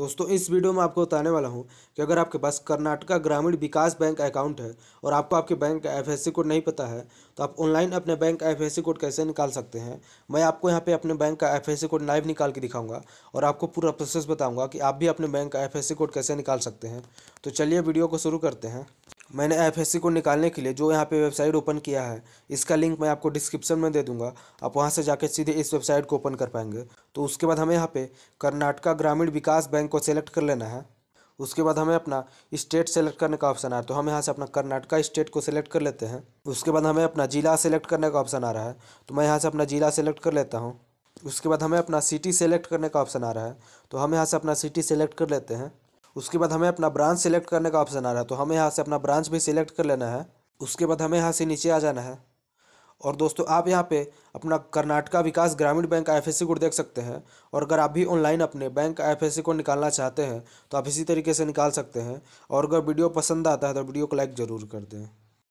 दोस्तों इस वीडियो में आपको बताने वाला हूं कि अगर आपके पास कर्नाटका ग्रामीण विकास बैंक अकाउंट है और आपको आपके बैंक का एफ कोड नहीं पता है तो आप ऑनलाइन अपने बैंक का एफ कोड कैसे निकाल सकते हैं मैं आपको यहां पे अपने बैंक का एफ कोड लाइव निकाल के दिखाऊंगा और आपको पूरा प्रोसेस बताऊँगा कि आप भी अपने बैंक का एफ कोड कैसे निकाल सकते हैं तो चलिए वीडियो को शुरू करते हैं मैंने एफ को निकालने के लिए जो यहाँ पे वेबसाइट ओपन किया है इसका लिंक मैं आपको डिस्क्रिप्शन में दे दूंगा आप वहाँ से जाकर सीधे इस वेबसाइट को ओपन कर पाएंगे तो उसके बाद हमें यहाँ पे कर्नाटका ग्रामीण विकास बैंक को सेलेक्ट कर लेना है उसके बाद हमें अपना स्टेट सेलेक्ट करने का ऑप्शन आ रहा है तो हम यहाँ से अपना कर्नाटका स्टेट को सेलेक्ट कर लेते हैं उसके बाद हमें अपना ज़िला सेलेक्ट करने का ऑप्शन आ रहा है तो मैं यहाँ से अपना ज़िला सेलेक्ट कर लेता हूँ उसके बाद हमें अपना सिटी सेलेक्ट करने का ऑप्शन आ रहा है तो हम यहाँ से अपना सिटी सेलेक्ट कर लेते हैं उसके बाद हमें अपना ब्रांच सेलेक्ट करने का ऑप्शन आ रहा है तो हमें यहाँ से अपना ब्रांच भी सिलेक्ट कर लेना है उसके बाद हमें यहाँ से नीचे आ जाना है और दोस्तों आप यहाँ पे अपना कर्नाटका विकास ग्रामीण बैंक का एफ कोड देख सकते हैं और अगर आप भी ऑनलाइन अपने बैंक का एफ कोड निकालना चाहते हैं तो आप इसी तरीके से निकाल सकते हैं और अगर वीडियो पसंद आता है तो वीडियो को लाइक ज़रूर कर दें